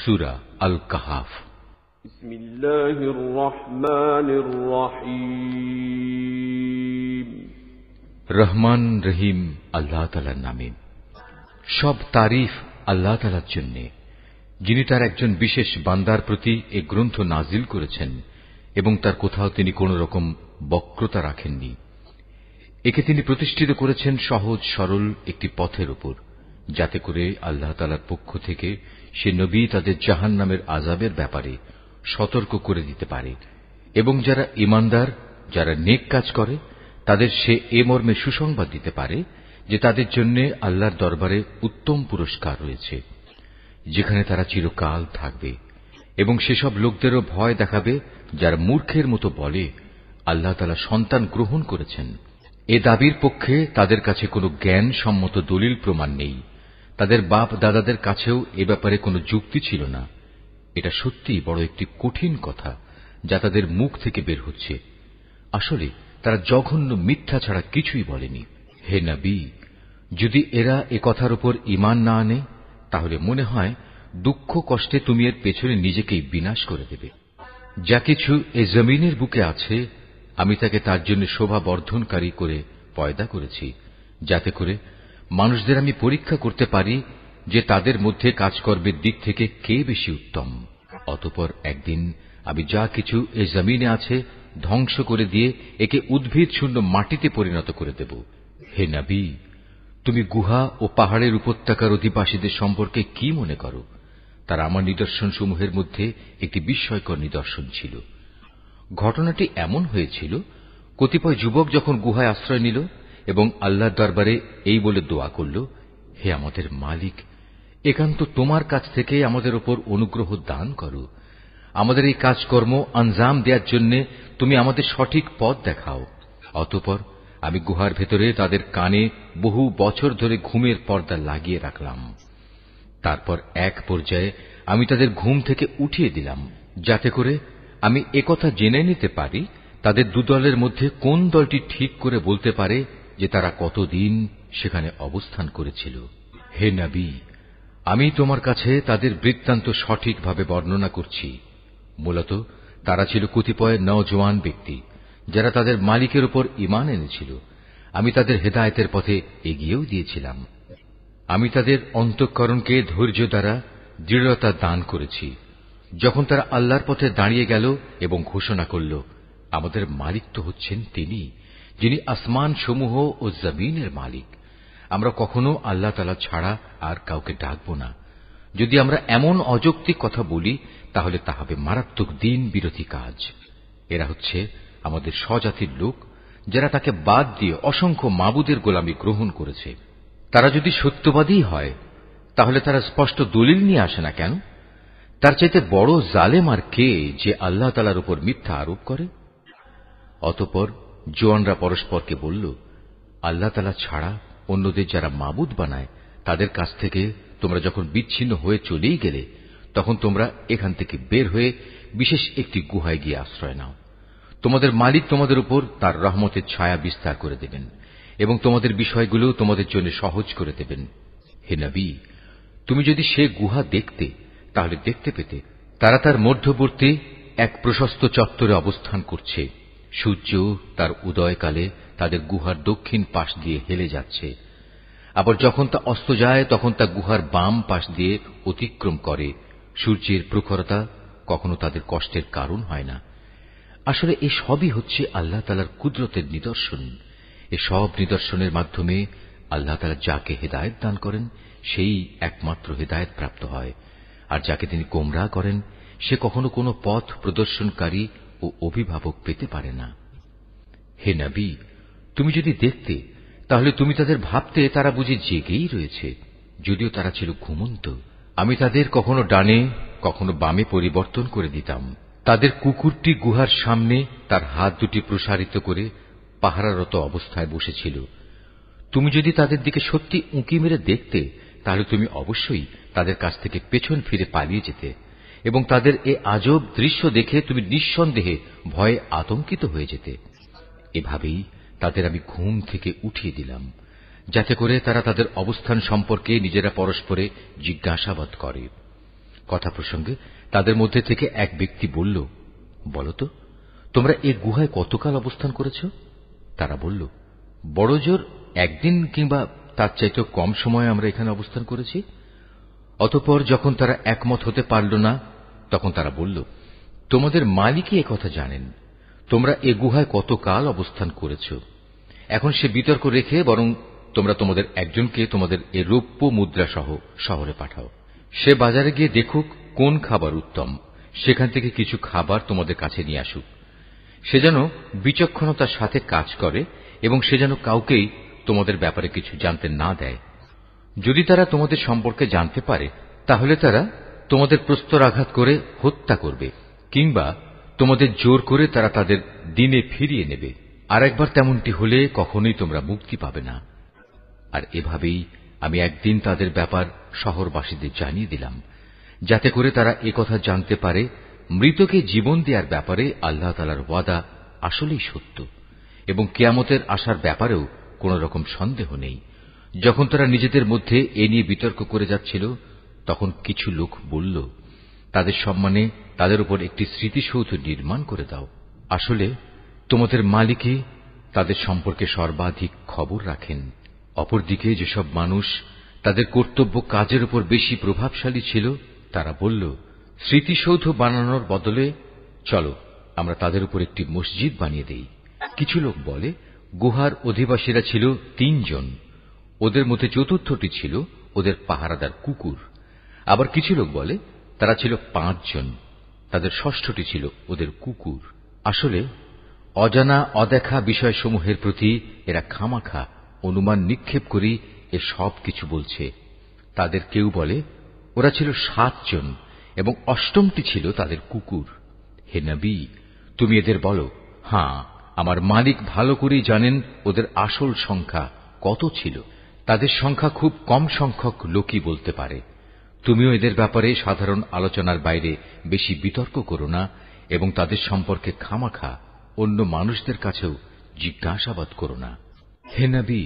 সুরা আল কাহাফ রহমান রহিম আল্লাহ তালার নামে সব তারিফ আল্লাহ তালার জন্যে যিনি তার একজন বিশেষ বান্দার প্রতি এ গ্রন্থ নাজিল করেছেন এবং তার কোথাও তিনি কোন রকম বক্রতা রাখেননি একে তিনি প্রতিষ্ঠিত করেছেন সহজ সরল একটি পথের উপর যাতে করে আল্লাহ তালার পক্ষ থেকে সে নবী তাদের জাহান নামের আজাবের ব্যাপারে সতর্ক করে দিতে পারে এবং যারা ইমানদার যারা নেক কাজ করে তাদের সে এ মর্মে সুসংবাদ দিতে পারে যে তাদের জন্য আল্লাহর দরবারে উত্তম পুরস্কার রয়েছে যেখানে তারা চিরকাল থাকবে এবং সেসব লোকদেরও ভয় দেখাবে যারা মূর্খের মতো বলে আল্লাহ তালা সন্তান গ্রহণ করেছেন এ দাবির পক্ষে তাদের কাছে কোনো জ্ঞান সম্মত দলিল প্রমাণ নেই তাদের বাপ দাদাদের কাছেও এ ব্যাপারে কোনো যুক্তি ছিল না এটা সত্যি বড় একটি কঠিন কথা যা তাদের মুখ থেকে বের হচ্ছে আসলে তারা জঘন্য মিথ্যা ছাড়া কিছুই বলেনি হে নাবি যদি এরা এ কথার উপর ইমান না আনে তাহলে মনে হয় দুঃখ কষ্টে তুমি এর পেছনে নিজেকেই বিনাশ করে দেবে যা কিছু এ জমিনের বুকে আছে আমি তাকে তার জন্য শোভা বর্ধনকারী করে পয়দা করেছি যাতে করে মানুষদের আমি পরীক্ষা করতে পারি যে তাদের মধ্যে কাজকর্মের দিক থেকে কে বেশি উত্তম অতপর একদিন আমি যা কিছু এ জমিনে আছে ধ্বংস করে দিয়ে একে উদ্ভিদ শূন্য মাটিতে পরিণত করে দেব হে নাবি তুমি গুহা ও পাহাড়ের উপত্যকার অধিবাসীদের সম্পর্কে কি মনে করো তার আমার নিদর্শনসমূহের মধ্যে একটি বিস্ময়কর নিদর্শন ছিল ঘটনাটি এমন হয়েছিল কতিপয় যুবক যখন গুহায় আশ্রয় নিল এবং আল্লাহর দরবারে এই বলে দোয়া করল হে আমাদের মালিক একান্ত তোমার কাছ থেকে আমাদের ওপর অনুগ্রহ দান করো আমাদের এই কাজকর্ম আঞ্জাম দেওয়ার জন্য তুমি আমাদের সঠিক পথ দেখাও অতপর আমি গুহার ভেতরে তাদের কানে বহু বছর ধরে ঘুমের পর্দা লাগিয়ে রাখলাম তারপর এক পর্যায়ে আমি তাদের ঘুম থেকে উঠিয়ে দিলাম যাতে করে আমি একথা জেনে নিতে পারি তাদের দুদলের মধ্যে কোন দলটি ঠিক করে বলতে পারে যে তারা কতদিন সেখানে অবস্থান করেছিল হে নবী আমি তোমার কাছে তাদের বৃত্তান্ত সঠিকভাবে বর্ণনা করছি মূলত তারা ছিল কতিপয় নজওয়ান ব্যক্তি যারা তাদের মালিকের উপর ইমান এনেছিল আমি তাদের হেদায়তের পথে এগিয়েও দিয়েছিলাম আমি তাদের অন্তঃকরণকে ধৈর্য দ্বারা দৃঢ়তা দান করেছি যখন তারা আল্লাহর পথে দাঁড়িয়ে গেল এবং ঘোষণা করল আমাদের মালিক তো হচ্ছেন তিনি যিনি আসমানসমূহ ও জমিনের মালিক আমরা কখনো আল্লাহ তালা ছাড়া আর কাউকে ডাকব না যদি আমরা এমন অযৌক্তিক কথা বলি তাহলে তা হবে মারাত্মক দিন বিরোধী কাজ এরা হচ্ছে আমাদের স্বজাতির লোক যারা তাকে বাদ দিয়ে অসংখ্য মাবুদের গোলামি গ্রহণ করেছে তারা যদি সত্যবাদী হয় তাহলে তারা স্পষ্ট দলিল নিয়ে আসে না কেন তার চাইতে বড় জালেম আর কে যে আল্লাহ তালার উপর মিথ্যা আরোপ করে অতপর জোয়ানরা পরস্পরকে বলল আল্লাহ তালা ছাড়া অন্যদের যারা মাবুদ বানায় তাদের কাছ থেকে তোমরা যখন বিচ্ছিন্ন হয়ে চলেই গেলে তখন তোমরা এখান থেকে বের হয়ে বিশেষ একটি গুহায় গিয়ে আশ্রয় নাও তোমাদের মালিক তোমাদের উপর তার রহমতের ছায়া বিস্তার করে দেবেন এবং তোমাদের বিষয়গুলো তোমাদের জন্য সহজ করে দেবেন হে নবী তুমি যদি সে গুহা দেখতে তাহলে দেখতে পেতে তারা তার মধ্যবর্তী এক প্রশস্ত চত্বরে অবস্থান করছে সূর্য তার উদয়কালে তাদের গুহার দক্ষিণ পাশ দিয়ে হেলে যাচ্ছে আবার যখন তা অস্ত যায় তখন তা গুহার বাম পাশ দিয়ে অতিক্রম করে সূর্যের প্রখরতা কখনো তাদের কষ্টের কারণ হয় না আসলে এ সবই হচ্ছে আল্লাহ তালার কুদরতের নিদর্শন এ সব নিদর্শনের মাধ্যমে আল্লাহ তালা যাকে হেদায়ত দান করেন সেই একমাত্র হেদায়ত প্রাপ্ত হয় আর যাকে তিনি কোমরা করেন সে কখনো কোনো পথ প্রদর্শনকারী ও অভিভাবক পেতে পারে না হে নবী তুমি যদি দেখতে তাহলে তুমি তাদের ভাবতে তারা বুঝে জেগেই রয়েছে যদিও তারা ছিল ঘুমন্ত আমি তাদের কখনো ডানে কখনো বামে পরিবর্তন করে দিতাম তাদের কুকুরটি গুহার সামনে তার হাত দুটি প্রসারিত করে পাহারারত অবস্থায় বসেছিল তুমি যদি তাদের দিকে সত্যি উঁকি মেরে দেখতে তাহলে তুমি অবশ্যই তাদের কাছ থেকে পেছন ফিরে পালিয়ে যেতে এবং তাদের এ আজব দৃশ্য দেখে তুমি নিঃসন্দেহে ভয়ে আতঙ্কিত হয়ে যেতে এভাবেই তাদের আমি ঘুম থেকে উঠিয়ে দিলাম যাতে করে তারা তাদের অবস্থান সম্পর্কে নিজেরা পরস্পরে জিজ্ঞাসাবাদ করে কথা প্রসঙ্গে তাদের মধ্যে থেকে এক ব্যক্তি বলল বলতো তোমরা এ গুহায় কতকাল অবস্থান করেছ তারা বলল বড়জোর একদিন কিংবা তার চাইতে কম সময়ে আমরা এখানে অবস্থান করেছি অতঃপর যখন তারা একমত হতে পারল না তখন তারা বলল তোমাদের মালিকই কথা জানেন তোমরা এ গুহায় কতকাল অবস্থান করেছ এখন সে বিতর্ক রেখে বরং তোমরা তোমাদের একজনকে তোমাদের এ রৌপ্য মুদ্রা সহ শহরে পাঠাও সে বাজারে গিয়ে দেখুক কোন খাবার উত্তম সেখান থেকে কিছু খাবার তোমাদের কাছে নিয়ে আসুক সে যেন বিচক্ষণতার সাথে কাজ করে এবং সে যেন কাউকেই তোমাদের ব্যাপারে কিছু জানতে না দেয় যদি তারা তোমাদের সম্পর্কে জানতে পারে তাহলে তারা তোমাদের প্রস্তর আঘাত করে হত্যা করবে কিংবা তোমাদের জোর করে তারা তাদের দিনে ফিরিয়ে নেবে আর একবার তেমনটি হলে কখনোই তোমরা মুক্তি পাবে না আর এভাবেই আমি একদিন তাদের ব্যাপার শহরবাসীদের জানিয়ে দিলাম যাতে করে তারা কথা জানতে পারে মৃতকে জীবন দেওয়ার ব্যাপারে আল্লাহ তালার ওয়াদা আসলেই সত্য এবং কেয়ামতের আসার ব্যাপারেও কোন রকম সন্দেহ নেই যখন তারা নিজেদের মধ্যে এ নিয়ে বিতর্ক করে যাচ্ছিল তখন কিছু লোক বলল তাদের সম্মানে তাদের উপর একটি স্মৃতিসৌধ নির্মাণ করে দাও আসলে তোমাদের মালিকই তাদের সম্পর্কে সর্বাধিক খবর রাখেন অপরদিকে যেসব মানুষ তাদের কর্তব্য কাজের উপর বেশি প্রভাবশালী ছিল তারা বলল স্মৃতিসৌধ বানানোর বদলে চলো আমরা তাদের উপর একটি মসজিদ বানিয়ে দেই কিছু লোক বলে গুহার অধিবাসীরা ছিল তিনজন ওদের মধ্যে চতুর্থটি ছিল ওদের পাহারাদার কুকুর আবার কিছু লোক বলে তারা ছিল পাঁচজন তাদের ষষ্ঠটি ছিল ওদের কুকুর আসলে অজানা অদেখা বিষয়সমূহের প্রতি এরা খামাখা অনুমান নিক্ষেপ করি এ সব কিছু বলছে তাদের কেউ বলে ওরা ছিল সাতজন এবং অষ্টমটি ছিল তাদের কুকুর হে নবি তুমি এদের বলো হ্যাঁ আমার মালিক ভালো করেই জানেন ওদের আসল সংখ্যা কত ছিল তাদের সংখ্যা খুব কম সংখ্যক লোকই বলতে পারে তুমিও এদের ব্যাপারে সাধারণ আলোচনার বাইরে বেশি বিতর্ক করো না এবং তাদের সম্পর্কে খামাখা অন্য মানুষদের কাছেও জিজ্ঞাসাবাদ করো না হে নবী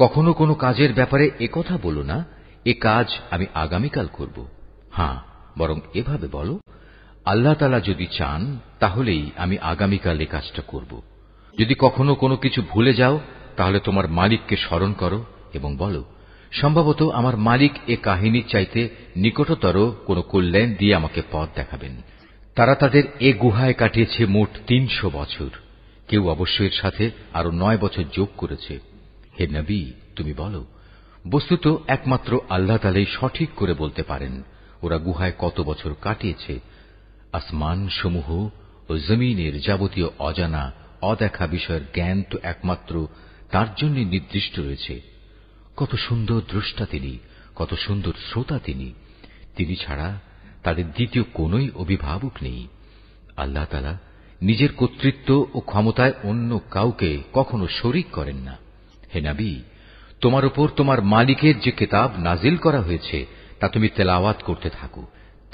কখনো কোনো কাজের ব্যাপারে একথা বলো না এ কাজ আমি আগামীকাল করব হ্যাঁ বরং এভাবে বলো আল্লাহ তালা যদি চান তাহলেই আমি আগামীকাল এ কাজটা করব যদি কখনো কোনো কিছু ভুলে যাও তাহলে তোমার মালিককে স্মরণ করো এবং বল সম্ভবত আমার মালিক এ কাহিনীর চাইতে নিকটতর কোন কল্যাণ দিয়ে আমাকে পথ দেখাবেন তারা তাদের এ গুহায় কাটিয়েছে মোট তিনশো বছর কেউ অবশ্য এর সাথে আরো নয় বছর যোগ করেছে হে নবী তুমি বলো বস্তুত একমাত্র আল্লাহ তালাই সঠিক করে বলতে পারেন ওরা গুহায় কত বছর কাটিয়েছে আসমান সমূহ ও জমিনের যাবতীয় অজানা অদেখা বিষয়ের জ্ঞান তো একমাত্র তার জন্য নির্দিষ্ট রয়েছে কত সুন্দর দ্রষ্টা তিনি কত সুন্দর শ্রোতা তিনি তিনি ছাড়া তাদের দ্বিতীয় কোনই অভিভাবক নেই আল্লাহ তালা নিজের কর্তৃত্ব ও ক্ষমতায় অন্য কাউকে কখনো শরিক করেন না হে নাবি তোমার ওপর তোমার মালিকের যে কেতাব নাজিল করা হয়েছে তা তুমি তেলাওয়াত করতে থাকো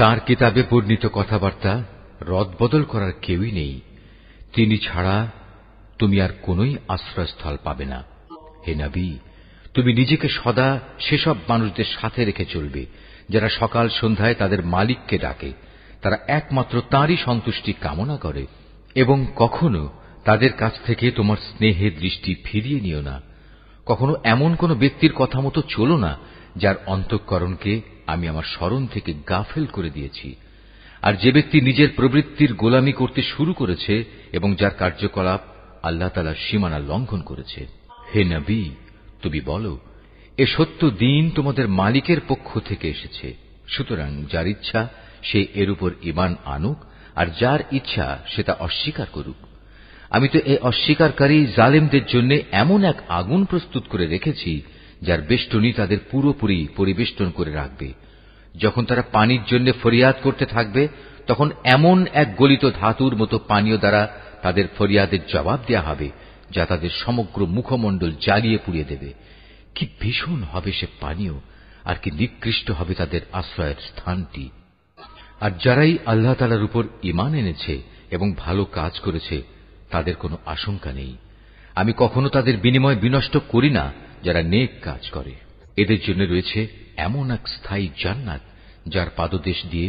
তার কিতাবে বর্ণিত কথাবার্তা রদবদল করার কেউই নেই তিনি ছাড়া তুমি আর কোনই আশ্রয়স্থল পাবে না হে নাবী তুমি নিজেকে সদা সেসব মানুষদের সাথে রেখে চলবে যারা সকাল সন্ধ্যায় তাদের মালিককে ডাকে তারা একমাত্র তাঁরই সন্তুষ্টি কামনা করে এবং কখনো তাদের কাছ থেকে তোমার স্নেহে দৃষ্টি ফিরিয়ে নিও না কখনো এমন কোনো ব্যক্তির কথা মতো চলো না যার অন্তঃকরণকে আমি আমার স্মরণ থেকে গাফেল করে দিয়েছি আর যে ব্যক্তি নিজের প্রবৃত্তির গোলামি করতে শুরু করেছে এবং যার কার্যকলাপ আল্লাহ তালা সীমানা লঙ্ঘন করেছে হে নবী তুমি বলো এ সত্য দিন তোমাদের মালিকের পক্ষ থেকে এসেছে সুতরাং যার ইচ্ছা সে এর উপর ইমান আনুক আর যার ইচ্ছা সে তা অস্বীকার করুক আমি তো এ অস্বীকারী জালেমদের জন্য এমন এক আগুন প্রস্তুত করে রেখেছি যার বেষ্টনী তাদের পুরোপুরি পরিবেষ্টন করে রাখবে যখন তারা পানির জন্য ফরিয়াদ করতে থাকবে তখন এমন এক গলিত ধাতুর মতো পানীয় দ্বারা তাদের ফরিয়াদের জবাব দেয়া হবে যা তাদের সমগ্র মুখমণ্ডল জ্বালিয়ে পুড়িয়ে দেবে কি ভীষণ হবে সে পানীয় আর কি নিকৃষ্ট হবে তাদের আশ্রয়ের স্থানটি আর যারাই আল্লাহ তালার উপর ইমান এনেছে এবং ভালো কাজ করেছে তাদের কোনো আশঙ্কা নেই আমি কখনো তাদের বিনিময় বিনষ্ট করি না যারা নেক কাজ করে এদের জন্য রয়েছে এমন এক স্থায়ী জান্নাত যার পাদদেশ দিয়ে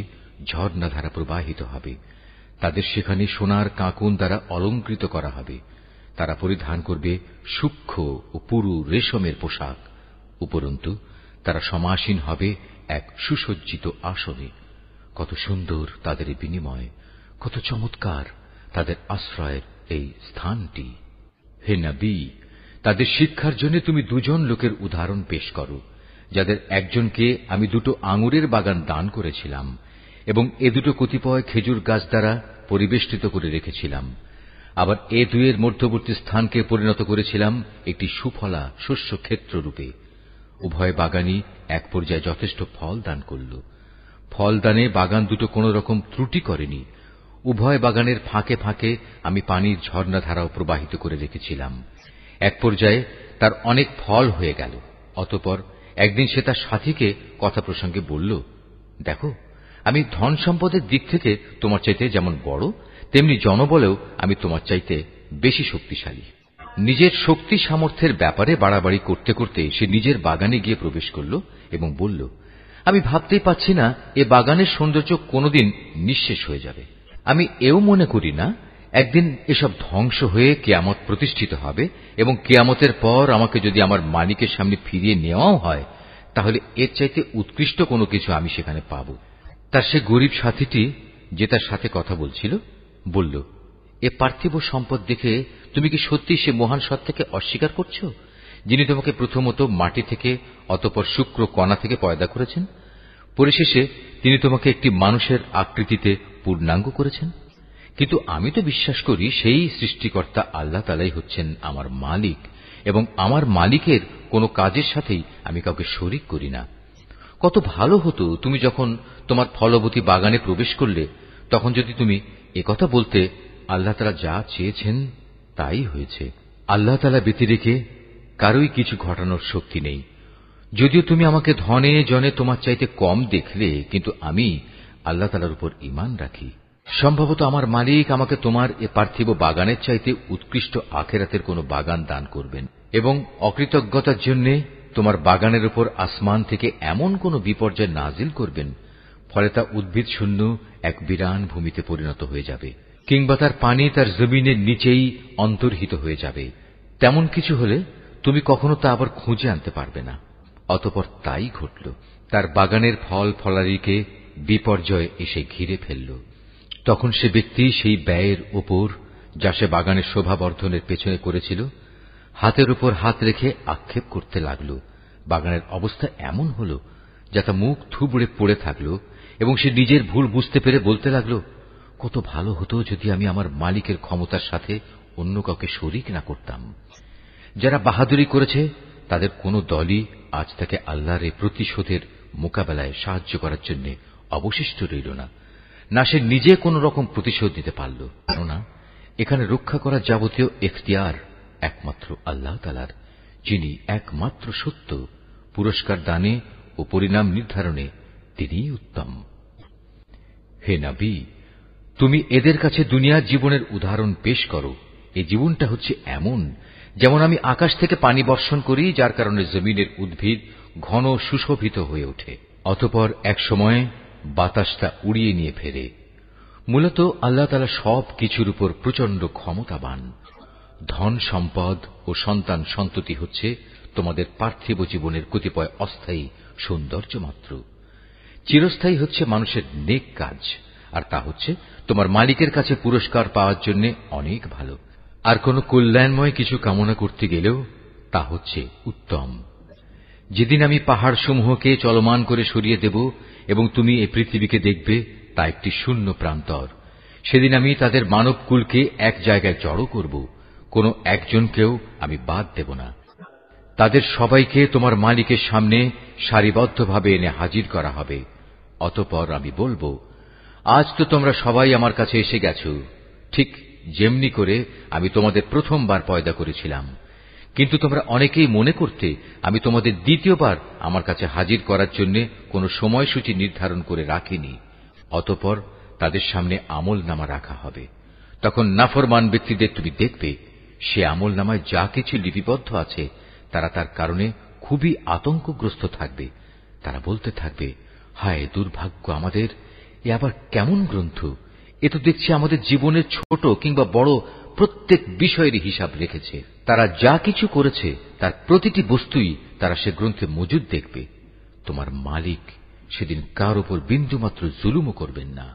ঝর্ণাধারা প্রবাহিত হবে তাদের সেখানে সোনার কাঁকুন দ্বারা অলঙ্কৃত করা হবে তারা পরিধান করবে সূক্ষ্ম ও পুরু রেশমের পোশাক উপরন্তু তারা সমাসীন হবে এক সুসজ্জিত আসনে কত সুন্দর তাদের বিনিময় কত চমৎকার তাদের আশ্রয়ের এই স্থানটি হে নবী তাদের শিক্ষার জন্য তুমি দুজন লোকের উদাহরণ পেশ করো যাদের একজনকে আমি দুটো আঙুরের বাগান দান করেছিলাম এবং এ দুটো কতিপয় খেজুর গাছ দ্বারা পরিবেষ্টিত করে রেখেছিলাম আবার এ দুয়ের মধ্যবর্তী স্থানকে পরিণত করেছিলাম একটি সুফলা শস্য ক্ষেত্র রূপে উভয় বাগানই এক পর্যায়ে যথেষ্ট ফল দান করল ফল দানে বাগান দুটো কোন রকম ত্রুটি করেনি উভয় বাগানের ফাঁকে ফাঁকে আমি পানির ঝর্ণাধারাও প্রবাহিত করে রেখেছিলাম এক পর্যায়ে তার অনেক ফল হয়ে গেল অতপর একদিন সে তার সাথীকে কথা প্রসঙ্গে বলল দেখো আমি ধন সম্পদের দিক থেকে তোমার চাইতে যেমন বড় তেমনি জনবলেও আমি তোমার চাইতে বেশি শক্তিশালী নিজের শক্তি সামর্থ্যের ব্যাপারে বাড়াবাড়ি করতে করতে সে নিজের বাগানে গিয়ে প্রবেশ করল এবং বলল আমি ভাবতেই পাচ্ছি না এ বাগানের সৌন্দর্য কোনোদিন নিঃশেষ হয়ে যাবে আমি এও মনে করি না একদিন এসব ধ্বংস হয়ে কেয়ামত প্রতিষ্ঠিত হবে এবং কেয়ামতের পর আমাকে যদি আমার মালিকের সামনে ফিরিয়ে নেওয়াও হয় তাহলে এর চাইতে উৎকৃষ্ট কোনো কিছু আমি সেখানে পাব তার সে গরিব সাথীটি যে তার সাথে কথা বলছিল বলল এ পার্থিব সম্পদ দেখে তুমি কি সত্যি সে মহান সত্তাকে অস্বীকার করছ যিনি তোমাকে প্রথমত মাটি থেকে অতপর শুক্র কণা থেকে পয়দা করেছেন পরিশেষে তিনি তোমাকে একটি মানুষের আকৃতিতে পূর্ণাঙ্গ করেছেন কিন্তু আমি তো বিশ্বাস করি সেই সৃষ্টিকর্তা আল্লাহ তালাই হচ্ছেন আমার মালিক এবং আমার মালিকের কোনো কাজের সাথেই আমি কাউকে শরিক করি না কত ভালো হতো তুমি যখন তোমার ফলবতী বাগানে প্রবেশ করলে তখন যদি তুমি একথা বলতে আল্লাহ তালা যা চেয়েছেন তাই হয়েছে আল্লাহ তালা ব্যতি রেখে কারোই কিছু ঘটানোর শক্তি নেই যদিও তুমি আমাকে ধনে জনে তোমার চাইতে কম দেখলে কিন্তু আমি আল্লাহ তালার উপর ইমান রাখি সম্ভবত আমার মালিক আমাকে তোমার এ পার্থিব বাগানের চাইতে উৎকৃষ্ট আখেরাতের কোনো বাগান দান করবেন এবং অকৃতজ্ঞতার জন্য তোমার বাগানের উপর আসমান থেকে এমন কোনো বিপর্যয় নাজিল করবেন ফলে তা উদ্ভিদ শূন্য এক বিরান ভূমিতে পরিণত হয়ে যাবে কিংবা তার পানি তার জমিনের নিচেই অন্তর্হিত হয়ে যাবে তেমন কিছু হলে তুমি কখনো তা আবার খুঁজে আনতে পারবে না অতপর তাই ঘটল তার বাগানের ফল ফলারিকে বিপর্যয় এসে ঘিরে ফেলল তখন সে ব্যক্তি সেই ব্যয়ের ওপর যা সে বাগানের শোভাবর্ধনের পেছনে করেছিল হাতের উপর হাত রেখে আক্ষেপ করতে লাগল বাগানের অবস্থা এমন হল যা তা মুখ থুবড়ে পড়ে থাকলো এবং সে নিজের ভুল বুঝতে পেরে বলতে লাগল কত ভালো হতো যদি আমি আমার মালিকের ক্ষমতার সাথে অন্য কাউকে শরিক না করতাম যারা বাহাদুরি করেছে তাদের কোন দলই আজ তাকে আল্লাহর এই প্রতিশোধের মোকাবেলায় সাহায্য করার জন্য অবশিষ্ট রইল না না সে নিজে কোন রকম প্রতিশোধ নিতে পারল কেননা এখানে রক্ষা করার যাবতীয় এখতিয়ার একমাত্র আল্লাহ তালার যিনি একমাত্র সত্য পুরস্কার দানে ও পরিণাম নির্ধারণে তিনি উত্তম হে নাবি তুমি এদের কাছে দুনিয়ার জীবনের উদাহরণ পেশ করো এই জীবনটা হচ্ছে এমন যেমন আমি আকাশ থেকে পানি বর্ষণ করি যার কারণে জমিনের উদ্ভিদ ঘন সুশোভিত হয়ে ওঠে অতপর এক সময় বাতাস তা উড়িয়ে নিয়ে ফেরে মূলত আল্লাহ তালা সব কিছুর উপর প্রচণ্ড ক্ষমতাবান ধন সম্পদ ও সন্তান সন্ততি হচ্ছে তোমাদের পার্থিব জীবনের কতিপয় অস্থায়ী সৌন্দর্য মাত্র চিরস্থায়ী হচ্ছে মানুষের নেক কাজ আর তা হচ্ছে তোমার মালিকের কাছে পুরস্কার পাওয়ার জন্য অনেক ভালো আর কোন কল্যাণময় কিছু কামনা করতে গেলেও তা হচ্ছে উত্তম যেদিন আমি পাহাড় সমূহকে চলমান করে সরিয়ে দেব এবং তুমি এই পৃথিবীকে দেখবে তা একটি শূন্য প্রান্তর সেদিন আমি তাদের মানবকুলকে এক জায়গায় জড়ো করব কোনো একজনকেও আমি বাদ দেব না তাদের সবাইকে তোমার মালিকের সামনে সারিবদ্ধভাবে এনে হাজির করা হবে অতপর আমি বলবো আজ তো তোমরা সবাই আমার কাছে এসে গেছ ঠিক যেমনি করে আমি তোমাদের প্রথমবার পয়দা করেছিলাম কিন্তু তোমরা অনেকেই মনে করতে আমি তোমাদের দ্বিতীয়বার আমার কাছে হাজির করার জন্য কোনো সময়সূচি নির্ধারণ করে রাখিনি অতপর তাদের সামনে আমল নামা রাখা হবে তখন নাফরমান ব্যক্তিদের তুমি দেখবে সে আমল নামায় যা কিছু লিপিবদ্ধ আছে তারা তার কারণে খুবই আতঙ্কগ্রস্ত থাকবে তারা বলতে থাকবে হায় দুর্ভাগ্য আমাদের এ আবার কেমন গ্রন্থ এ তো দেখছি আমাদের জীবনের ছোট কিংবা বড় প্রত্যেক বিষয়েরই হিসাব রেখেছে তারা যা কিছু করেছে তার প্রতিটি বস্তুই তারা সে গ্রন্থে মজুদ দেখবে তোমার মালিক সেদিন কার উপর বিন্দুমাত্র জুলুমও করবেন না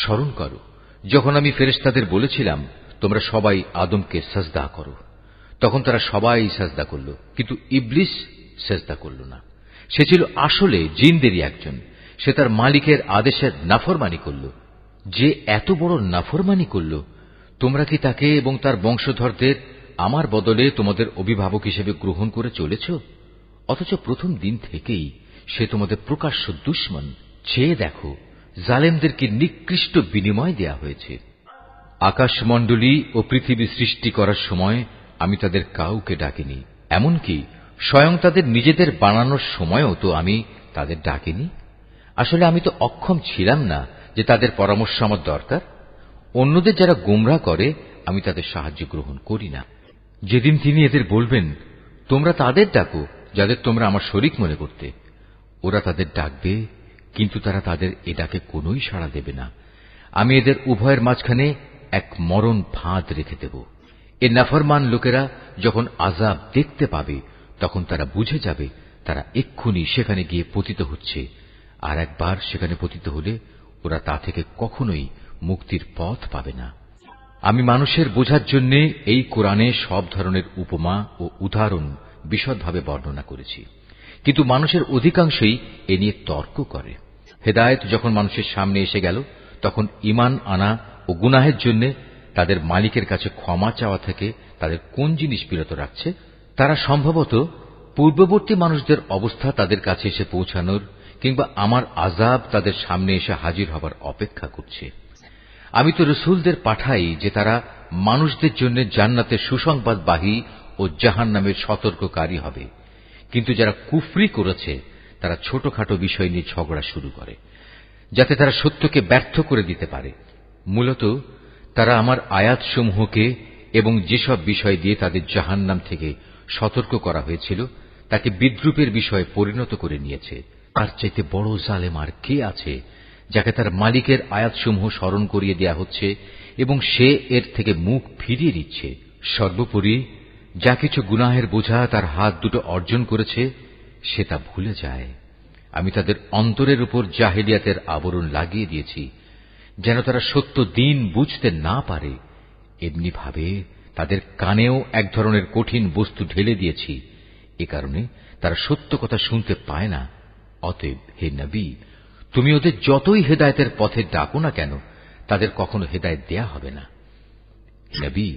স্মরণ করো যখন আমি ফেরেস্তাদের বলেছিলাম তোমরা সবাই আদমকে সাজদা করো তখন তারা সবাই সেজদা করল কিন্তু ইবলিস সেজদা করল না সে ছিল আসলে জিনদেরই একজন সে তার মালিকের আদেশের নাফরমানি করল যে এত বড় নাফরমানি করল তোমরা কি তাকে এবং তার বংশধরদের আমার বদলে তোমাদের অভিভাবক হিসেবে গ্রহণ করে চলেছ অথচ প্রথম দিন থেকেই সে তোমাদের প্রকাশ্য দুশ্মন চেয়ে দেখো জালেমদেরকে নিকৃষ্ট বিনিময় দেয়া হয়েছে আকাশমণ্ডলী ও পৃথিবী সৃষ্টি করার সময় আমি তাদের কাউকে ডাকিনি এমনকি স্বয়ং তাদের নিজেদের বানানোর সময়ও তো আমি তাদের ডাকিনি আসলে আমি তো অক্ষম ছিলাম না যে তাদের পরামর্শ আমার দরকার অন্যদের যারা গোমরা করে আমি তাদের সাহায্য গ্রহণ করি না যেদিন তিনি এদের বলবেন তোমরা তাদের ডাকো যাদের তোমরা আমার শরিক মনে করতে ওরা তাদের ডাকবে কিন্তু তারা তাদের এ ডাকে সাড়া দেবে না আমি এদের উভয়ের মাঝখানে এক মরণ ফাঁদ রেখে দেবো এ নাফরমান লোকেরা যখন আজাব দেখতে পাবে তখন তারা বুঝে যাবে তারা এক্ষুনি সেখানে গিয়ে পতিত হচ্ছে আর একবার সেখানে পতিত হলে ওরা তা থেকে কখনোই মুক্তির পথ পাবে না আমি মানুষের বোঝার জন্য এই কোরআনে সব ধরনের উপমা ও উদাহরণ বিশদভাবে বর্ণনা করেছি কিন্তু মানুষের অধিকাংশই এ নিয়ে তর্ক করে হেদায়ত যখন মানুষের সামনে এসে গেল তখন ইমান আনা ও গুনাহের জন্য তাদের মালিকের কাছে ক্ষমা চাওয়া থেকে তাদের কোন জিনিস বিরত রাখছে তারা সম্ভবত পূর্ববর্তী মানুষদের অবস্থা তাদের কাছে এসে পৌঁছানোর কিংবা আমার আজাব তাদের সামনে এসে হাজির হবার অপেক্ষা করছে আমি তো রসুলদের পাঠাই যে তারা মানুষদের জন্য জান্নাতের সুসংবাদবাহী ও জাহান নামের সতর্ককারী হবে কিন্তু যারা কুফরি করেছে তারা ছোটখাটো বিষয় নিয়ে ঝগড়া শুরু করে যাতে তারা সত্যকে ব্যর্থ করে দিতে পারে মূলত তারা আমার আয়াতসমূহকে এবং যেসব বিষয় দিয়ে তাদের জাহান্নাম থেকে সতর্ক করা হয়েছিল তাকে বিদ্রুপের বিষয়ে পরিণত করে নিয়েছে আর চাইতে বড় জালেম আর কে আছে যাকে তার মালিকের আয়াতসমূহ স্মরণ করিয়ে দেয়া হচ্ছে এবং সে এর থেকে মুখ ফিরিয়ে দিচ্ছে সর্বোপরি যা কিছু গুনাহের বোঝা তার হাত দুটো অর্জন করেছে সে তা ভুলে যায় আমি তাদের অন্তরের উপর জাহেলিয়াতের আবরণ লাগিয়ে দিয়েছি যেন তারা সত্য দিন বুঝতে না পারে এমনি ভাবে তাদের কানেও এক ধরনের কঠিন বস্তু ঢেলে দিয়েছি এ কারণে তারা সত্য কথা শুনতে পায় না অতএব হে নবী তুমি ওদের যতই হেদায়তের পথে ডাকো না কেন তাদের কখনো হেদায়ত দেয়া হবে না নবী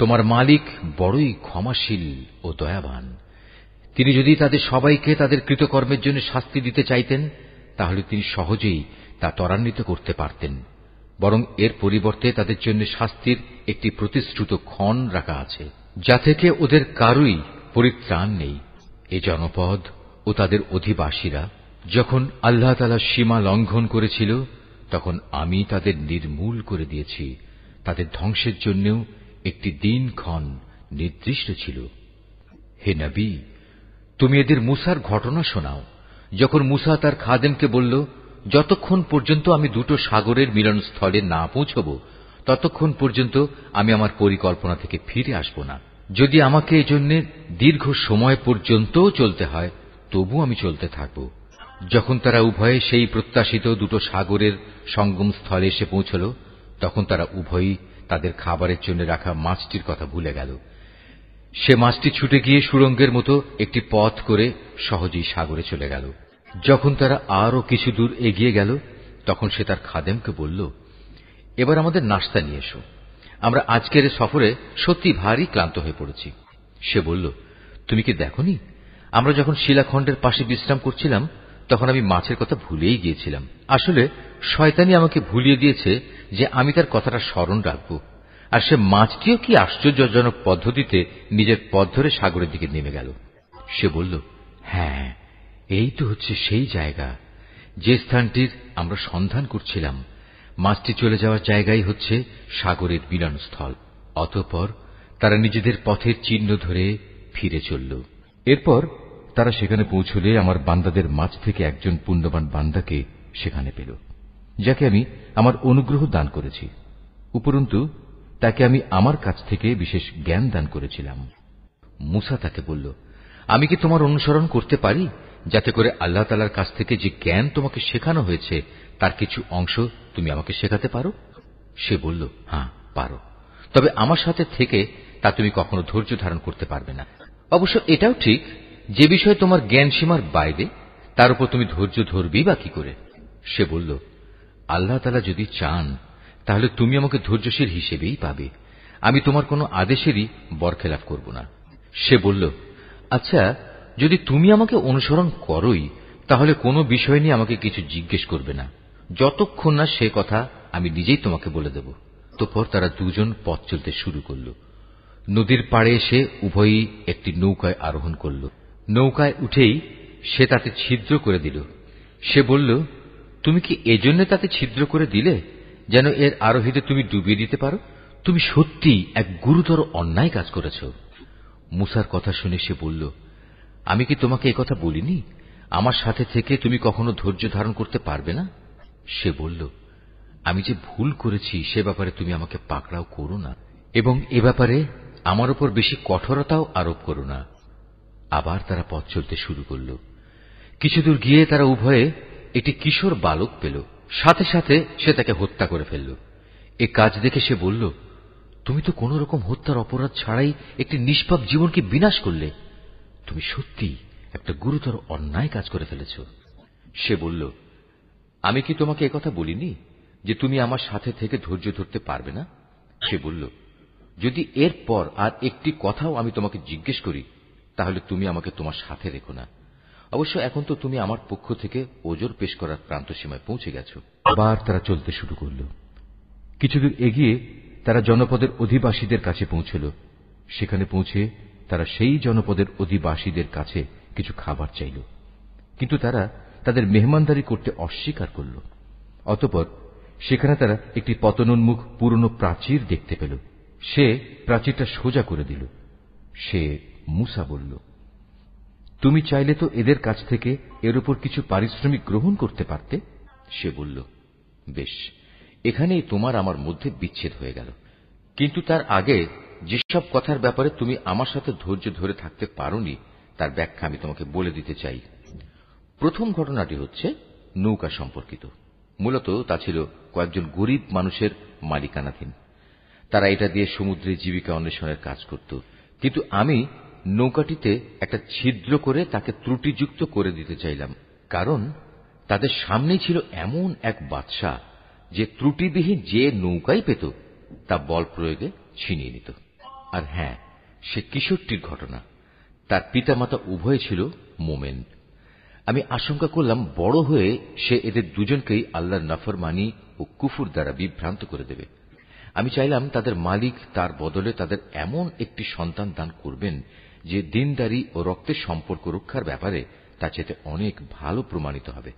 তোমার মালিক বড়ই ক্ষমাশীল ও দয়াবান তিনি যদি তাদের সবাইকে তাদের কৃতকর্মের জন্য শাস্তি দিতে চাইতেন তাহলে তিনি সহজেই তা ত্বরান্বিত করতে পারতেন বরং এর পরিবর্তে তাদের জন্য শাস্তির একটি প্রতিশ্রুত ক্ষণ রাখা আছে যা থেকে ওদের কারুই পরিত্রাণ নেই এ জনপদ ও তাদের অধিবাসীরা যখন আল্লাহ তালা সীমা লঙ্ঘন করেছিল তখন আমি তাদের নির্মূল করে দিয়েছি তাদের ধ্বংসের জন্যও একটি দিন ক্ষণ নির্দিষ্ট ছিল হে নবী তুমি এদের মুসার ঘটনা শোনাও যখন মুসা তার খাদেমকে বলল যতক্ষণ পর্যন্ত আমি দুটো সাগরের মিলনস্থলে না পৌঁছব ততক্ষণ পর্যন্ত আমি আমার পরিকল্পনা থেকে ফিরে আসব না যদি আমাকে এজন্য দীর্ঘ সময় পর্যন্ত চলতে হয় তবু আমি চলতে থাকব যখন তারা উভয়ে সেই প্রত্যাশিত দুটো সাগরের সঙ্গমস্থলে এসে পৌঁছল তখন তারা উভয়ই তাদের খাবারের জন্য রাখা মাছটির কথা ভুলে গেল সে মাছটি ছুটে গিয়ে সুরঙ্গের মতো একটি পথ করে সহজেই সাগরে চলে গেল যখন তারা আরও কিছু দূর এগিয়ে গেল তখন সে তার খাদেমকে বলল এবার আমাদের নাস্তা নিয়ে এসো আমরা আজকের সফরে সত্যি ভারী ক্লান্ত হয়ে পড়েছি সে বলল তুমি কি দেখো আমরা যখন শিলাখণ্ডের পাশে বিশ্রাম করছিলাম তখন আমি মাছের কথা ভুলেই গিয়েছিলাম আসলে শয়তানি আমাকে ভুলিয়ে দিয়েছে যে আমি তার কথাটা স্মরণ রাখব আর সে মাছটিও কি আশ্চর্যজনক পদ্ধতিতে নিজের পথ ধরে সাগরের দিকে নেমে গেল সে বলল হ্যাঁ এই তো হচ্ছে সেই জায়গা যে স্থানটির আমরা সন্ধান করছিলাম মাছটি চলে যাওয়ার জায়গাই হচ্ছে সাগরের মিলনস্থল অতঃপর তারা নিজেদের পথের চিহ্ন ধরে ফিরে চলল এরপর তারা সেখানে পৌঁছলে আমার বান্দাদের মাঝ থেকে একজন পুণ্যবান বান্দাকে সেখানে পেল যাকে আমি আমার অনুগ্রহ দান করেছি উপরন্তু তাকে আমি আমার কাছ থেকে বিশেষ জ্ঞান দান করেছিলাম মুসা তাকে বলল আমি কি তোমার অনুসরণ করতে পারি যাতে করে আল্লাহ তালার কাছ থেকে যে জ্ঞান তোমাকে শেখানো হয়েছে তার কিছু অংশ তুমি আমাকে শেখাতে পারো সে বলল হ্যাঁ পারো তবে আমার সাথে থেকে তা তুমি কখনো ধৈর্য ধারণ করতে পারবে না অবশ্য এটাও ঠিক যে বিষয়ে তোমার জ্ঞান সীমার বাইরে তার উপর তুমি ধৈর্য ধরবি বা কি করে সে বলল আল্লাহ তালা যদি চান তাহলে তুমি আমাকে ধৈর্যশীল হিসেবেই পাবে আমি তোমার কোনো আদেশেরই বরখেলাফ করব না সে বলল আচ্ছা যদি তুমি আমাকে অনুসরণ করই তাহলে কোনো বিষয় নিয়ে আমাকে কিছু জিজ্ঞেস করবে না যতক্ষণ না সে কথা আমি নিজেই তোমাকে বলে দেব তোপর তারা দুজন পথ চলতে শুরু করল নদীর পাড়ে এসে উভয়ই একটি নৌকায় আরোহণ করল নৌকায় উঠেই সে তাতে ছিদ্র করে দিল সে বলল তুমি কি এজন্য তাতে ছিদ্র করে দিলে যেন এর আরোহীতে তুমি ডুবিয়ে দিতে পারো তুমি সত্যি এক গুরুতর অন্যায় কাজ করেছ মুসার কথা শুনে সে বলল আমি কি তোমাকে কথা বলিনি আমার সাথে থেকে তুমি কখনো ধৈর্য ধারণ করতে পারবে না সে বলল আমি যে ভুল করেছি সে ব্যাপারে তুমি আমাকে পাকড়াও করো না এবং এ ব্যাপারে আমার উপর বেশি কঠোরতাও আরোপ করো না আবার তারা পথ চলতে শুরু করল কিছুদূর গিয়ে তারা উভয়ে একটি কিশোর বালক পেল সাথে সাথে সে তাকে হত্যা করে ফেলল এ কাজ দেখে সে বলল তুমি তো কোন রকম হত্যার অপরাধ ছাড়াই একটি নিষ্পাপ জীবনকে বিনাশ করলে তুমি সত্যি একটা গুরুতর অন্যায় কাজ করে ফেলেছ সে বলল আমি কি তোমাকে কথা বলিনি যে তুমি আমার সাথে থেকে ধৈর্য ধরতে পারবে না সে বলল যদি এর পর আর একটি কথাও আমি তোমাকে জিজ্ঞেস করি তাহলে তুমি আমাকে তোমার সাথে রেখো না অবশ্য এখন তো তুমি আমার পক্ষ থেকে ওজোর পেশ করার প্রান্ত সীমায় পৌঁছে গেছ আবার তারা চলতে শুরু করল কিছুদূর এগিয়ে তারা জনপদের অধিবাসীদের কাছে পৌঁছল সেখানে পৌঁছে তারা সেই জনপদের অধিবাসীদের কাছে কিছু খাবার চাইল কিন্তু তারা তাদের মেহমানদারি করতে অস্বীকার করল অতপর সেখানে তারা একটি পতনোন্মুখ পুরনো প্রাচীর দেখতে পেল সে প্রাচীরটা সোজা করে দিল সে মুসা বলল তুমি চাইলে তো এদের কাছ থেকে এর উপর কিছু পারিশ্রমিক গ্রহণ করতে পারতে সে বলল বেশ এখানেই তোমার আমার মধ্যে বিচ্ছেদ হয়ে গেল কিন্তু তার আগে যেসব কথার ব্যাপারে তুমি আমার সাথে ধৈর্য ধরে থাকতে পারোনি তার ব্যাখ্যা আমি তোমাকে বলে দিতে চাই প্রথম ঘটনাটি হচ্ছে নৌকা সম্পর্কিত মূলত তা ছিল কয়েকজন গরিব মানুষের মালিকানাধীন তারা এটা দিয়ে সমুদ্রে জীবিকা অন্বেষণের কাজ করত কিন্তু আমি নৌকাটিতে একটা ছিদ্র করে তাকে ত্রুটিযুক্ত করে দিতে চাইলাম কারণ তাদের সামনেই ছিল এমন এক বাদশাহ যে ত্রুটিবিহীন যে নৌকাই পেত তা বল প্রয়োগে ছিনিয়ে নিত আর হ্যাঁ সে কিশোরটির ঘটনা তার পিতামাতা উভয় ছিল মোমেন আমি আশঙ্কা করলাম বড় হয়ে সে এদের দুজনকেই আল্লাহর মানি ও কুফুর দ্বারা বিভ্রান্ত করে দেবে আমি চাইলাম তাদের মালিক তার বদলে তাদের এমন একটি সন্তান দান করবেন যে দিনদারি ও রক্তের সম্পর্ক রক্ষার ব্যাপারে তা চেতে অনেক ভালো প্রমাণিত হবে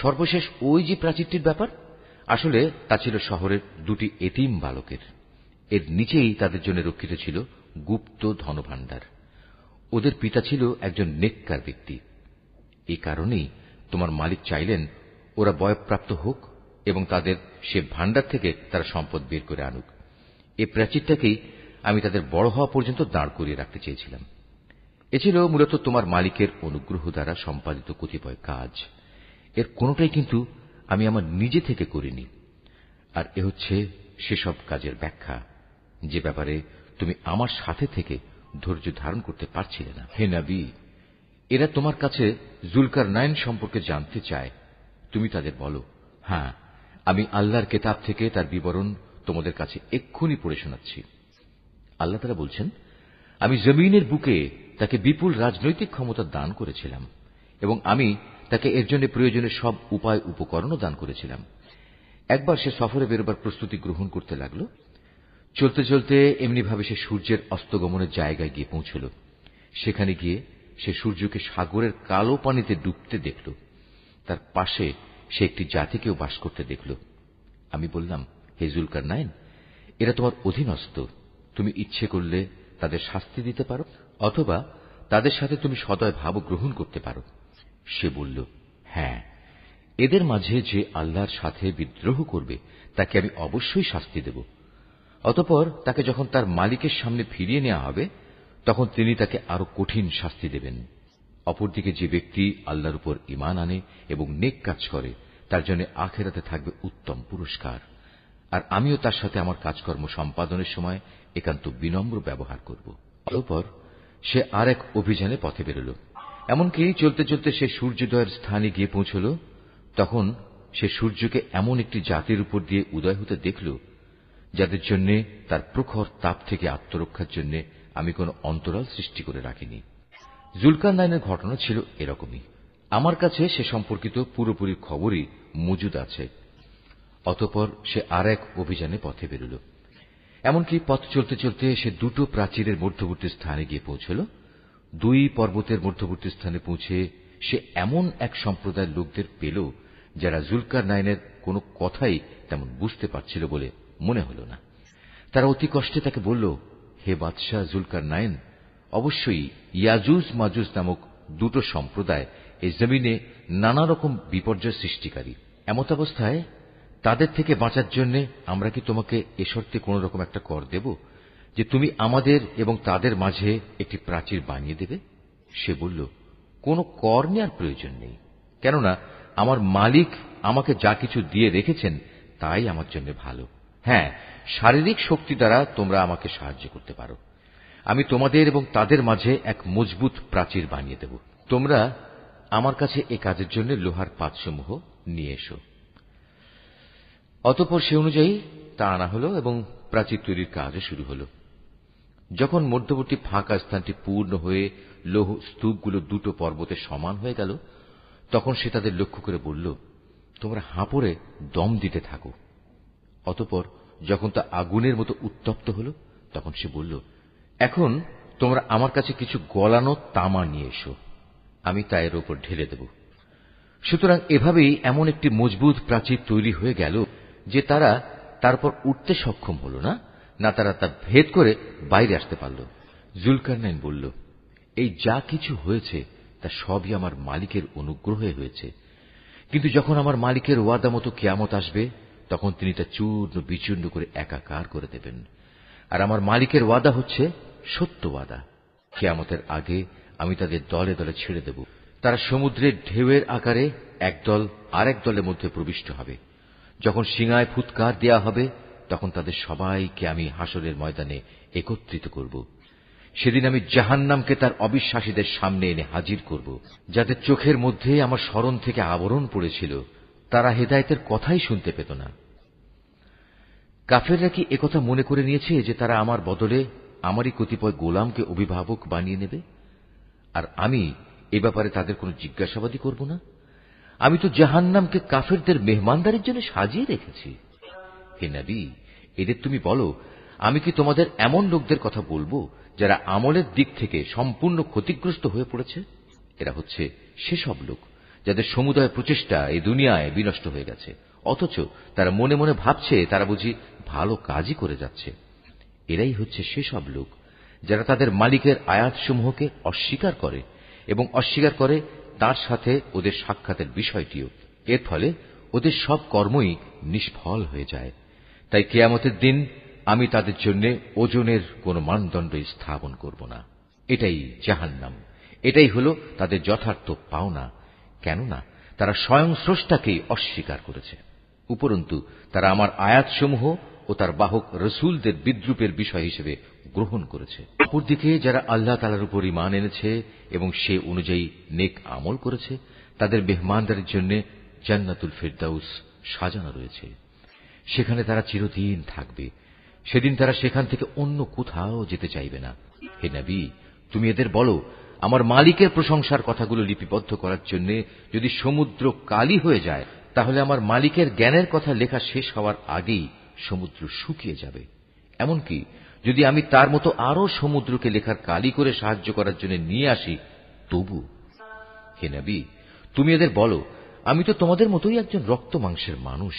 সর্বশেষ ওই যে প্রাচীরটির ব্যাপার আসলে তা ছিল শহরের দুটি এতিম বালকের এর নিচেই তাদের জন্য রক্ষিত ছিল গুপ্ত ধনভাণ্ডার ওদের পিতা ছিল একজন নেককার ব্যক্তি এ কারণেই তোমার মালিক চাইলেন ওরা বয়প্রাপ্ত হোক এবং তাদের সে ভাণ্ডার থেকে তারা সম্পদ বের করে আনুক এ প্রাচীরটাকেই আমি তাদের বড় হওয়া পর্যন্ত দাঁড় করিয়ে রাখতে চেয়েছিলাম এ ছিল মূলত তোমার মালিকের অনুগ্রহ দ্বারা সম্পাদিত কতিপয় কাজ এর কোনটাই কিন্তু আমি আমার নিজে থেকে করিনি আর এ হচ্ছে সেসব কাজের ব্যাখ্যা যে ব্যাপারে তুমি আমার সাথে থেকে ধৈর্য ধারণ করতে পারছিলে না হে নবী এরা তোমার কাছে জুলকার নাইন সম্পর্কে জানতে চায় তুমি তাদের বলো হ্যাঁ আমি আল্লাহর কেতাব থেকে তার বিবরণ তোমাদের কাছে এক্ষুনি পড়ে শোনাচ্ছি আল্লাহ তারা বলছেন আমি জমিনের বুকে তাকে বিপুল রাজনৈতিক ক্ষমতা দান করেছিলাম এবং আমি তাকে এর জন্য প্রয়োজনীয় সব উপায় উপকরণও দান করেছিলাম একবার সে সফরে বেরোবার প্রস্তুতি গ্রহণ করতে লাগলো চলতে চলতে এমনিভাবে সে সূর্যের অস্তগমনের জায়গায় গিয়ে পৌঁছল সেখানে গিয়ে সে সূর্যকে সাগরের কালো পানিতে ডুবতে দেখল তার পাশে সে একটি জাতিকেও বাস করতে দেখল আমি বললাম হে জুলকার নাইন এরা তোমার অধীনস্থ তুমি ইচ্ছে করলে তাদের শাস্তি দিতে পারো অথবা তাদের সাথে তুমি সদয় ভাব গ্রহণ করতে পারো সে বলল হ্যাঁ এদের মাঝে যে আল্লাহর সাথে বিদ্রোহ করবে তাকে আমি অবশ্যই শাস্তি দেব অতপর তাকে যখন তার মালিকের সামনে ফিরিয়ে নেওয়া হবে তখন তিনি তাকে আরো কঠিন শাস্তি দেবেন অপরদিকে যে ব্যক্তি আল্লাহর উপর ইমান আনে এবং নেক কাজ করে তার জন্য আখেরাতে থাকবে উত্তম পুরস্কার আর আমিও তার সাথে আমার কাজকর্ম সম্পাদনের সময় একান্ত বিনম্র ব্যবহার করব অতপর সে আর এক অভিযানে পথে বেরোল এমনকি চলতে চলতে সে সূর্যোদয়ের স্থানে গিয়ে পৌঁছল তখন সে সূর্যকে এমন একটি জাতির উপর দিয়ে উদয় হতে দেখল যাদের জন্য তার প্রখর তাপ থেকে আত্মরক্ষার জন্য আমি কোনো অন্তরাল সৃষ্টি করে রাখিনি জুলকার নাইনের ঘটনা ছিল এরকমই আমার কাছে সে সম্পর্কিত পুরোপুরি খবরই মজুদ আছে অতপর সে আর এক অভিযানে পথে বেরুল এমনকি পথ চলতে চলতে সে দুটো প্রাচীরের মধ্যবর্তী স্থানে গিয়ে পৌঁছল দুই পর্বতের মধ্যবর্তী স্থানে পৌঁছে সে এমন এক সম্প্রদায়ের লোকদের পেল যারা জুলকার নাইনের কোনো কথাই তেমন বুঝতে পারছিল বলে মনে হল না তারা অতি কষ্টে তাকে বলল হে বাদশাহ জুলকার নায়েন অবশ্যই ইয়াজুজ মাজুজ নামক দুটো সম্প্রদায় এই জমিনে নানা রকম বিপর্যয় সৃষ্টিকারী এমত অবস্থায় তাদের থেকে বাঁচার জন্য আমরা কি তোমাকে এ শর্তে কোন রকম একটা কর দেব যে তুমি আমাদের এবং তাদের মাঝে একটি প্রাচীর বানিয়ে দেবে সে বলল কোনো কর নেওয়ার প্রয়োজন নেই কেননা আমার মালিক আমাকে যা কিছু দিয়ে রেখেছেন তাই আমার জন্য ভালো হ্যাঁ শারীরিক শক্তি দ্বারা তোমরা আমাকে সাহায্য করতে পারো আমি তোমাদের এবং তাদের মাঝে এক মজবুত প্রাচীর বানিয়ে দেব তোমরা আমার কাছে এ কাজের জন্য লোহার পাতসমূহ নিয়ে এসো অতপর সে অনুযায়ী তা আনা হল এবং প্রাচীর তৈরির কাজও শুরু হল যখন মধ্যবর্তী ফাঁকা স্থানটি পূর্ণ হয়ে লৌহ স্তূপগুলো দুটো পর্বতে সমান হয়ে গেল তখন সে তাদের লক্ষ্য করে বলল তোমরা হাঁপড়ে দম দিতে থাকো অতপর যখন তা আগুনের মতো উত্তপ্ত হল তখন সে বলল এখন তোমরা আমার কাছে কিছু গলানো তামা নিয়ে এসো আমি তা এর ওপর ঢেলে দেব সুতরাং এভাবেই এমন একটি মজবুত প্রাচীর তৈরি হয়ে গেল যে তারা তারপর উঠতে সক্ষম হল না না তারা তা ভেদ করে বাইরে আসতে পারল জুলকারনাইন বলল এই যা কিছু হয়েছে তা সবই আমার মালিকের অনুগ্রহে হয়েছে কিন্তু যখন আমার মালিকের ওয়াদা মতো কেয়ামত আসবে তখন তিনি তা চূর্ণ বিচূর্ণ করে একাকার করে দেবেন আর আমার মালিকের ওয়াদা হচ্ছে সত্য ওয়াদা কেয়ামতের আগে আমি তাদের দলে দলে ছেড়ে দেব তারা সমুদ্রের ঢেউয়ের আকারে এক দল আরেক দলের মধ্যে প্রবিষ্ট হবে যখন সিঙায় ফুৎকার দেয়া হবে তখন তাদের সবাইকে আমি হাসরের ময়দানে একত্রিত করব সেদিন আমি জাহান্নামকে তার অবিশ্বাসীদের সামনে এনে হাজির করব যাদের চোখের মধ্যে আমার স্মরণ থেকে আবরণ পড়েছিল তারা হেদায়তের কথাই শুনতে পেত না কাফেররা কি একথা মনে করে নিয়েছে যে তারা আমার বদলে আমারই কতিপয় গোলামকে অভিভাবক বানিয়ে নেবে আর আমি এ ব্যাপারে তাদের কোনো জিজ্ঞাসাবাদই করব না আমি তো জাহান নামকে কাফেরদের মেহমানদারের জন্য সাজিয়ে রেখেছি হে নাবি এদের তুমি বলো আমি কি তোমাদের এমন লোকদের কথা বলবো যারা আমলের দিক থেকে সম্পূর্ণ ক্ষতিগ্রস্ত হয়ে পড়েছে এরা হচ্ছে সেসব লোক যাদের সমুদায় প্রচেষ্টা এই দুনিয়ায় বিনষ্ট হয়ে গেছে অথচ তারা মনে মনে ভাবছে তারা বুঝি ভালো কাজই করে যাচ্ছে এরাই হচ্ছে সেসব লোক যারা তাদের মালিকের আয়াতসমূহকে অস্বীকার করে এবং অস্বীকার করে তার সাথে ওদের সাক্ষাতের বিষয়টিও এর ফলে ওদের সব কর্মই নিষ্ফল হয়ে যায় তাই কেয়ামতের দিন আমি তাদের জন্য ওজনের কোন মানদণ্ড স্থাপন করব না এটাই জাহান্নাম এটাই হল তাদের যথার্থ পাওনা কেননা তারা স্বয়ং স্রষ্টাকেই অস্বীকার করেছে উপরন্তু তারা আমার আয়াতসমূহ ও তার বাহক রসুলদের বিদ্রুপের বিষয় হিসেবে গ্রহণ করেছে অপরদিকে যারা আল্লাহ তালার উপর ইমান এনেছে এবং সে অনুযায়ী নেক আমল করেছে তাদের মেহমানদারের জন্য জান্নাতুল ফেরদাউস সাজানো রয়েছে সেখানে তারা চিরদিন থাকবে সেদিন তারা সেখান থেকে অন্য কোথাও যেতে চাইবে না হে নবী তুমি এদের বলো আমার মালিকের প্রশংসার কথাগুলো লিপিবদ্ধ করার জন্য যদি সমুদ্র কালি হয়ে যায় তাহলে আমার মালিকের জ্ঞানের কথা লেখা শেষ হওয়ার আগেই সমুদ্র শুকিয়ে যাবে এমনকি যদি আমি তার মতো আরো সমুদ্রকে লেখার কালি করে সাহায্য করার জন্য নিয়ে আসি তবু হে নবী তুমি এদের বলো আমি তো তোমাদের মতোই একজন রক্ত মাংসের মানুষ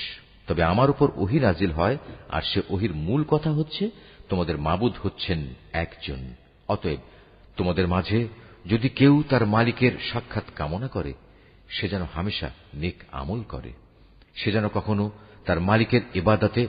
তবে আমার উপর ওহি নাজিল হয় আর সে ওহির মূল কথা হচ্ছে তোমাদের মাবুদ হচ্ছেন একজন অতএব তোমাদের মাঝে যদি কেউ তার মালিকের সাক্ষাৎ কামনা করে সে যেন হামেশা নেক আমল করে সে যেন কখনো তার মালিকের ইবাদাতে